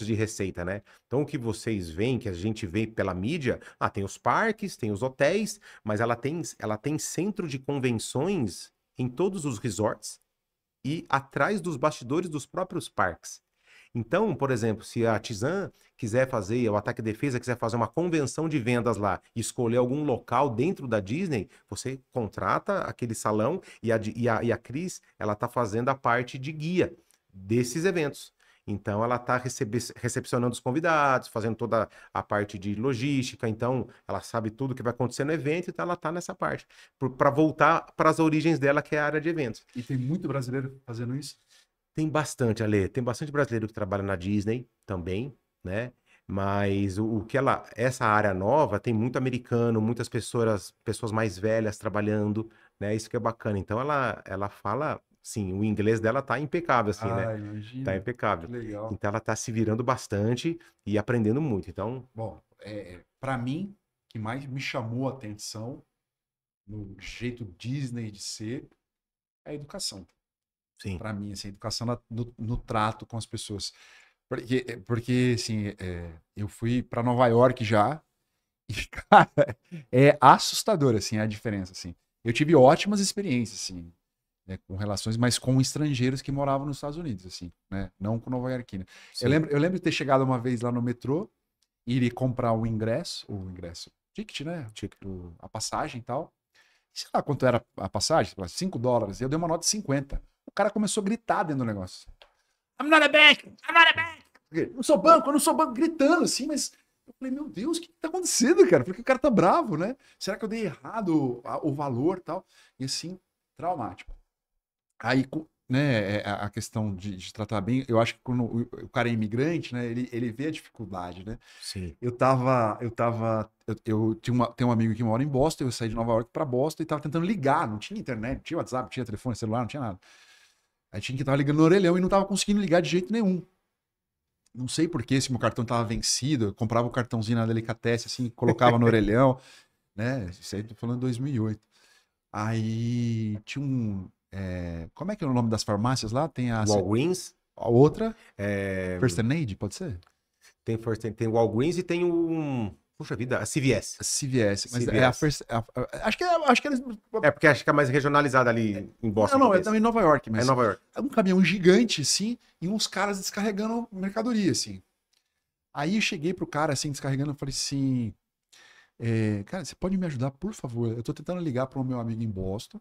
de receita, né? Então o que vocês veem, que a gente vê pela mídia, ah, tem os parques, tem os hotéis, mas ela tem, ela tem centro de convenções em todos os resorts e atrás dos bastidores dos próprios parques. Então, por exemplo, se a Tizan quiser fazer, o Ataque e Defesa quiser fazer uma convenção de vendas lá, escolher algum local dentro da Disney, você contrata aquele salão e a, e a, e a Cris, ela está fazendo a parte de guia desses eventos. Então, ela está recepcionando os convidados, fazendo toda a parte de logística. Então, ela sabe tudo que vai acontecer no evento, então ela está nessa parte. Para voltar para as origens dela, que é a área de eventos. E tem muito brasileiro fazendo isso? Tem bastante, Ale. Tem bastante brasileiro que trabalha na Disney também, né? Mas o, o que ela, essa área nova tem muito americano, muitas pessoas, pessoas mais velhas trabalhando, né? Isso que é bacana. Então ela, ela fala Sim, o inglês dela tá impecável, assim, né? ah, né? Imagina. Tá impecável. Legal. Então ela tá se virando bastante e aprendendo muito. Então. Bom, é, é para mim, que mais me chamou a atenção no jeito Disney de ser é a educação. Sim. Para mim, assim, a educação na, no, no, trato com as pessoas. Porque, é, porque assim, é, eu fui para Nova York já e, cara, é assustador, assim, a diferença, assim. Eu tive ótimas experiências, assim né, com relações, mas com estrangeiros que moravam nos Estados Unidos, assim, né? Não com Nova Iorquina. Eu lembro, eu lembro de ter chegado uma vez lá no metrô, ir comprar o ingresso, o ingresso, ticket, né? Ticket. a passagem e tal. sei lá quanto era a passagem, 5 dólares. E eu dei uma nota de 50. O cara começou a gritar dentro do negócio. I'm not a bank! I'm not a bank! Não sou banco, eu não sou banco, gritando assim, mas eu falei, meu Deus, o que tá acontecendo, cara? Porque o cara tá bravo, né? Será que eu dei errado o, o valor tal? E assim, traumático aí né, é, é, a questão de, de, tratar bem, eu acho que quando o, cara é imigrante, né, ele, ele vê a dificuldade, né? Sim. Eu tava, eu tava, eu, eu tinha uma, tenho um amigo que mora em Boston, eu saí de Nova York para Boston e tava tentando ligar, não tinha internet, não tinha WhatsApp, não tinha telefone, celular, não tinha nada. Aí tinha que tava ligando no orelhão e não tava conseguindo ligar de jeito nenhum. Não sei porquê, se meu cartão tava vencido, eu comprava o cartãozinho na delicatesse assim, colocava no orelhão, né? Isso aí tô falando de 2008. Aí tinha um, é, como é que é o nome das farmácias lá? Tem a. Walgreens. A outra? É... First Aid, pode ser? Tem First tem Walgreens e tem um. Puxa vida, a CVS. A CVS, mas CVS. é a First. É a, a, é, acho, que, é, acho que eles. É porque acho que é mais regionalizada ali é, em Boston. Não, não, é também em Nova York, mas. É Nova York. É um caminhão gigante, sim, e uns caras descarregando mercadoria, assim. Aí eu cheguei pro cara, assim, descarregando, eu falei assim. É, cara, você pode me ajudar, por favor? Eu tô tentando ligar para o meu amigo em Boston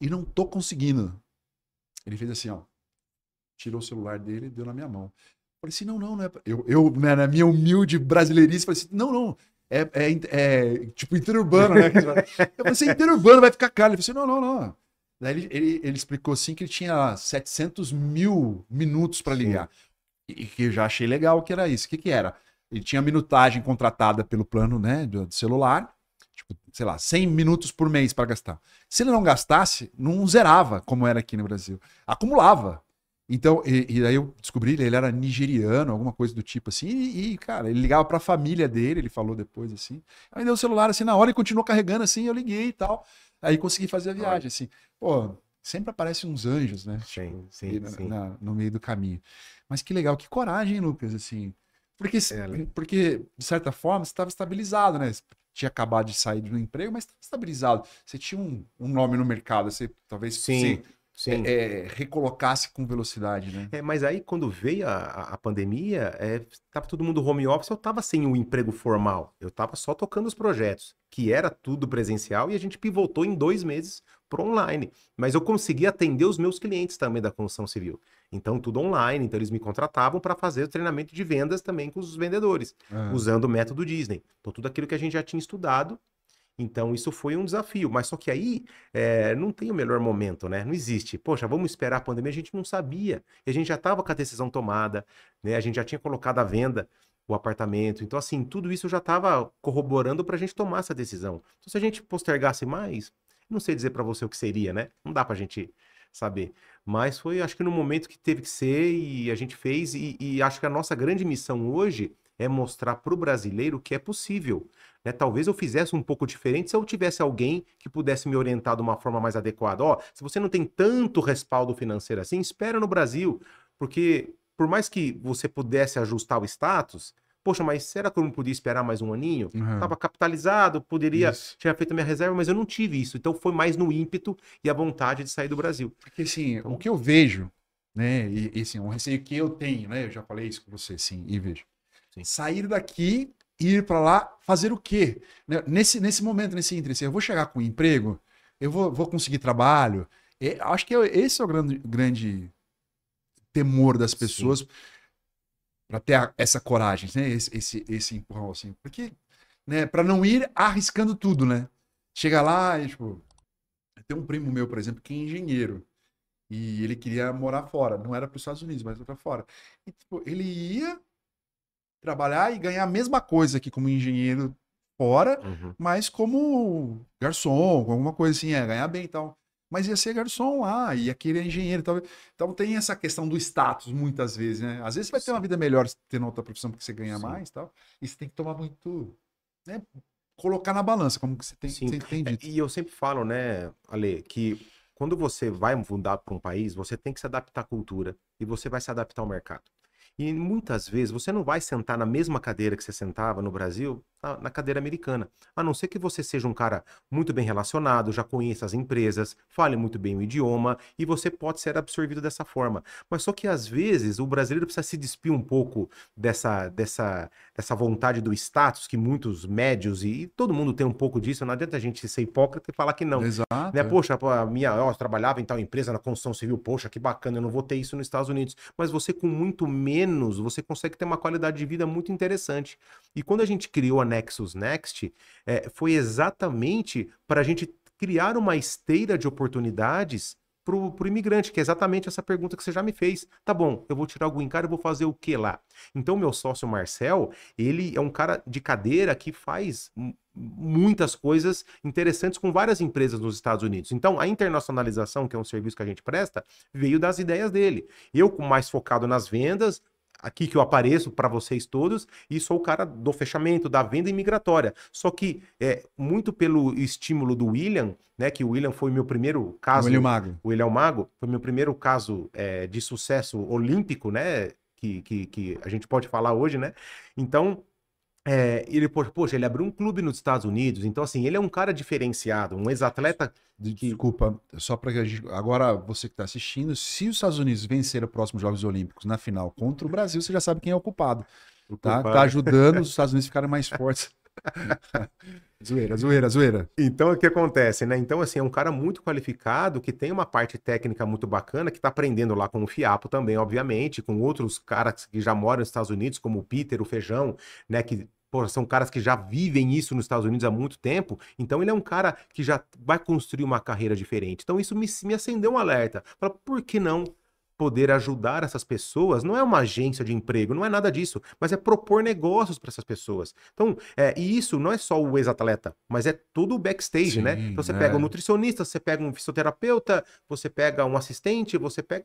e não tô conseguindo. Ele fez assim, ó. Tirou o celular dele, deu na minha mão. Falei assim, não, não, não é. Eu, eu né, na minha humilde brasileirice, falei assim, não, não. É, é, é tipo interurbano, né? Eu falei assim, interurbano, vai ficar caro. Ele falou assim, não, não, não. Daí ele, ele, ele explicou assim que ele tinha 700 mil minutos para ligar. E, e que eu já achei legal que era isso. O que, que era? Ele tinha minutagem contratada pelo plano né, do, do celular tipo, sei lá, 100 minutos por mês para gastar. Se ele não gastasse, não zerava, como era aqui no Brasil. Acumulava. Então, e, e daí eu descobri, ele era nigeriano, alguma coisa do tipo assim, e, e cara, ele ligava para a família dele, ele falou depois assim. Aí deu o celular assim na hora e continuou carregando assim, eu liguei e tal. Aí consegui fazer a viagem assim. Pô, sempre aparecem uns anjos, né? Sim, tipo, sim, sim. Na, no meio do caminho. Mas que legal, que coragem, Lucas, assim. Porque, é, porque de certa forma, você estava estabilizado, né? tinha acabado de sair do emprego, mas estava estabilizado. Você tinha um, um, nome no mercado, você talvez sim, se, sim. É, é, recolocasse com velocidade, né? É, mas aí quando veio a, a pandemia, estava é, todo mundo home office, eu estava sem o um emprego formal, eu estava só tocando os projetos, que era tudo presencial, e a gente pivotou em dois meses para online. Mas eu consegui atender os meus clientes também da construção civil. Então, tudo online. Então, eles me contratavam para fazer o treinamento de vendas também com os vendedores, ah. usando o método Disney. Então, tudo aquilo que a gente já tinha estudado. Então, isso foi um desafio. Mas só que aí é, não tem o melhor momento, né? Não existe. Poxa, vamos esperar a pandemia. A gente não sabia. E a gente já estava com a decisão tomada, né? A gente já tinha colocado à venda o apartamento. Então, assim, tudo isso já estava corroborando para a gente tomar essa decisão. Então, se a gente postergasse mais, não sei dizer para você o que seria, né? Não dá para a gente saber. Mas foi, acho que no momento que teve que ser e a gente fez. E, e acho que a nossa grande missão hoje é mostrar para o brasileiro que é possível. Né? Talvez eu fizesse um pouco diferente se eu tivesse alguém que pudesse me orientar de uma forma mais adequada. Ó, oh, se você não tem tanto respaldo financeiro assim, espera no Brasil, porque por mais que você pudesse ajustar o status, Poxa, mas será que eu não podia esperar mais um aninho? Uhum. Tava capitalizado, poderia ter tinha feito a minha reserva, mas eu não tive isso. Então foi mais no ímpeto e a vontade de sair do Brasil. Porque assim, então... o que eu vejo, né? E, e assim, um receio que eu tenho, né? Eu já falei isso com você, sim, e vejo. Sim. Sair daqui ir para lá fazer o quê? Né, nesse, nesse momento, nesse índice, assim, eu vou chegar com um emprego, eu vou, vou conseguir trabalho. É, e acho que eu, é, esse é o grande, grande temor das pessoas. Sim para ter a, essa coragem, né? Esse, esse, esse empurrão assim, porque, né? Para não ir arriscando tudo, né? Chega lá e tipo, tem um primo meu, por exemplo, que é engenheiro e ele queria morar fora, não era para os Estados Unidos, mas para fora. E tipo, ele ia trabalhar e ganhar a mesma coisa que como engenheiro fora, uhum. mas como garçom, alguma coisa assim, é, ganhar bem e tal mas ia ser garçom lá, ia querer engenheiro. Tal. Então tem essa questão do status, muitas vezes, né? Às vezes você vai ter uma vida melhor tendo outra profissão porque você ganha Sim. mais tal. E você tem que tomar muito. Né? Colocar na balança, como que você tem, Sim. tem é, E eu sempre falo, né, Ale, que quando você vai mudar para um país, você tem que se adaptar à cultura e você vai se adaptar ao mercado. E muitas vezes você não vai sentar na mesma cadeira que você sentava no Brasil, na cadeira americana. A não ser que você seja um cara muito bem relacionado, já conheça as empresas, fale muito bem o idioma e você pode ser absorvido dessa forma. Mas só que às vezes o brasileiro precisa se despir um pouco dessa, dessa, dessa vontade do status que muitos médios e, e todo mundo tem um pouco disso. Não adianta a gente ser hipócrita e falar que não. Né? Exato. Né? Poxa, a minha, ó, eu trabalhava em tal empresa na construção civil, poxa, que bacana, eu não vou ter isso nos Estados Unidos. Mas você com muito menos menos, você consegue ter uma qualidade de vida muito interessante. E quando a gente criou a Nexus Next, é, foi exatamente para a gente criar uma esteira de oportunidades para o imigrante, que é exatamente essa pergunta que você já me fez. Tá bom, eu vou tirar o green card, eu vou fazer o que lá? Então, meu sócio Marcel, ele é um cara de cadeira que faz muitas coisas interessantes com várias empresas nos Estados Unidos. Então, a internacionalização, que é um serviço que a gente presta, veio das ideias dele. Eu mais focado nas vendas, aqui que eu apareço para vocês todos e sou o cara do fechamento, da venda imigratória. Só que é muito pelo estímulo do William, né? Que o William foi meu primeiro caso. O William Mago. O William Mago foi meu primeiro caso é, de sucesso olímpico, né? Que, que, que a gente pode falar hoje, né? Então, é, ele, poxa, ele abriu um clube nos Estados Unidos, então assim, ele é um cara diferenciado, um ex-atleta. De... Desculpa, só para que a gente. Agora, você que está assistindo, se os Estados Unidos vencer os próximos Jogos Olímpicos na final contra o Brasil, você já sabe quem é o culpado. O tá? Culpado. tá ajudando os Estados Unidos a ficarem mais fortes. zoeira, zoeira, zoeira. Então o que acontece, né? Então, assim, é um cara muito qualificado que tem uma parte técnica muito bacana, que tá aprendendo lá com o Fiapo também, obviamente, com outros caras que já moram nos Estados Unidos, como o Peter, o Feijão, né? Que Pô, são caras que já vivem isso nos Estados Unidos há muito tempo, então ele é um cara que já vai construir uma carreira diferente. Então isso me, me acendeu um alerta. Fala, por que não poder ajudar essas pessoas não é uma agência de emprego, não é nada disso, mas é propor negócios para essas pessoas. Então, é, e isso não é só o ex-atleta, mas é todo o backstage, né? Sim, né? Então você é. pega um nutricionista, você pega um fisioterapeuta, você pega um assistente, você pega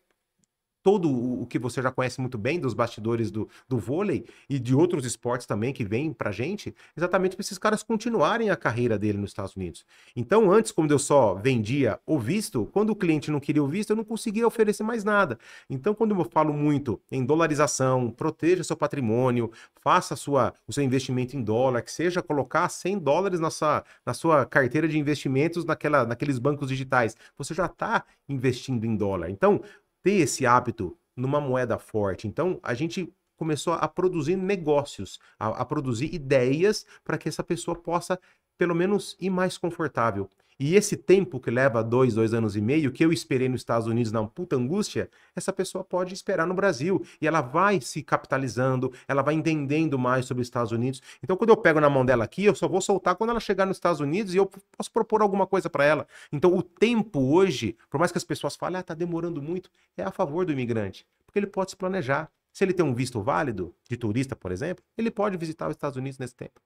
todo o que você já conhece muito bem dos bastidores do, do vôlei e de outros esportes também que vêm a gente, exatamente para esses caras continuarem a carreira dele nos Estados Unidos. Então, antes, quando eu só vendia o visto, quando o cliente não queria o visto, eu não conseguia oferecer mais nada. Então, quando eu falo muito em dolarização, proteja seu patrimônio, faça sua, o seu investimento em dólar, que seja colocar 100 dólares na sua, na sua carteira de investimentos naquela, naqueles bancos digitais, você já está investindo em dólar. Então, ter esse hábito numa moeda forte. Então, a gente começou a produzir negócios, a, a produzir ideias para que essa pessoa possa, pelo menos, ir mais confortável. E esse tempo que leva dois, dois anos e meio, que eu esperei nos Estados Unidos na puta angústia, essa pessoa pode esperar no Brasil. E ela vai se capitalizando, ela vai entendendo mais sobre os Estados Unidos. Então, quando eu pego na mão dela aqui, eu só vou soltar quando ela chegar nos Estados Unidos e eu posso propor alguma coisa para ela. Então, o tempo hoje, por mais que as pessoas falem, ah, tá demorando muito, é a favor do imigrante. Porque ele pode se planejar. Se ele tem um visto válido, de turista, por exemplo, ele pode visitar os Estados Unidos nesse tempo.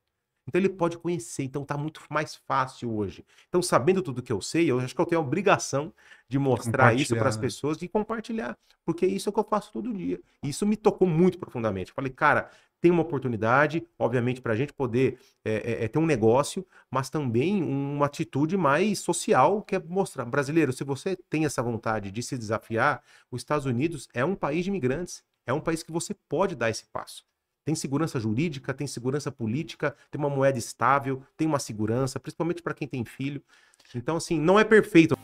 Então ele pode conhecer, então está muito mais fácil hoje. Então, sabendo tudo que eu sei, eu acho que eu tenho a obrigação de mostrar isso para as né? pessoas e compartilhar, porque é isso é o que eu faço todo dia. E isso me tocou muito profundamente. falei, cara, tem uma oportunidade, obviamente, para a gente poder é, é, ter um negócio, mas também uma atitude mais social, que é mostrar. Brasileiro, se você tem essa vontade de se desafiar, os Estados Unidos é um país de imigrantes, é um país que você pode dar esse passo. Tem segurança jurídica, tem segurança política, tem uma moeda estável, tem uma segurança, principalmente para quem tem filho. Então, assim, não é perfeito.